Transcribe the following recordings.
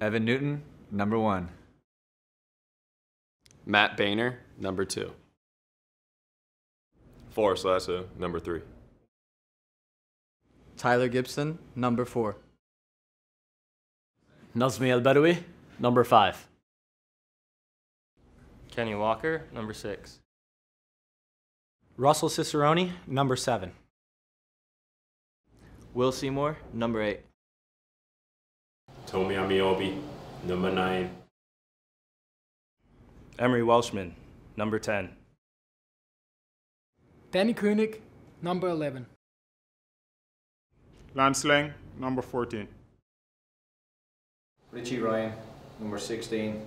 Evan Newton, number one. Matt Boehner, number two. Forrest Lasso, number three. Tyler Gibson, number four. Nazmi El Bedoui, number five. Kenny Walker, number six. Russell Cicerone, number seven. Will Seymour, number eight. Tomi Amiobi, number 9. Emery Welshman, number 10. Danny Koenig, number 11. Lance Leng, number 14. Richie Ryan, number 16.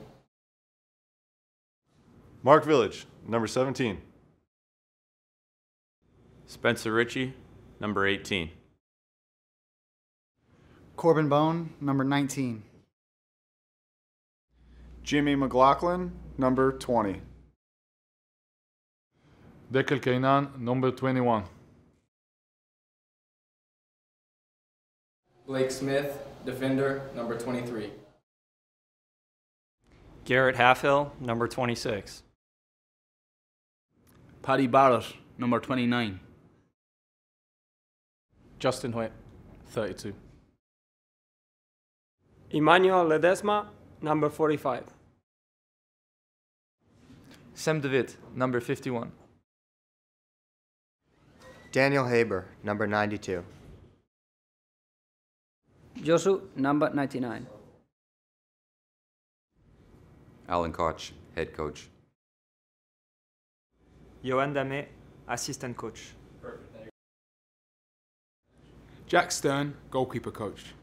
Mark Village, number 17. Spencer Ritchie, number 18. Corbin Bone, number 19. Jimmy McLaughlin, number 20. Dekel Kainan, number 21. Blake Smith, defender, number 23. Garrett Halfhill, number 26. Paddy Barrett, number 29. Justin Hoyt, 32. Emmanuel Ledesma, number 45. Sam DeWitt, number 51. Daniel Haber, number 92. Josu, number 99. Alan Koch, head coach. Johan Dame, assistant coach. Jack Stern, goalkeeper coach.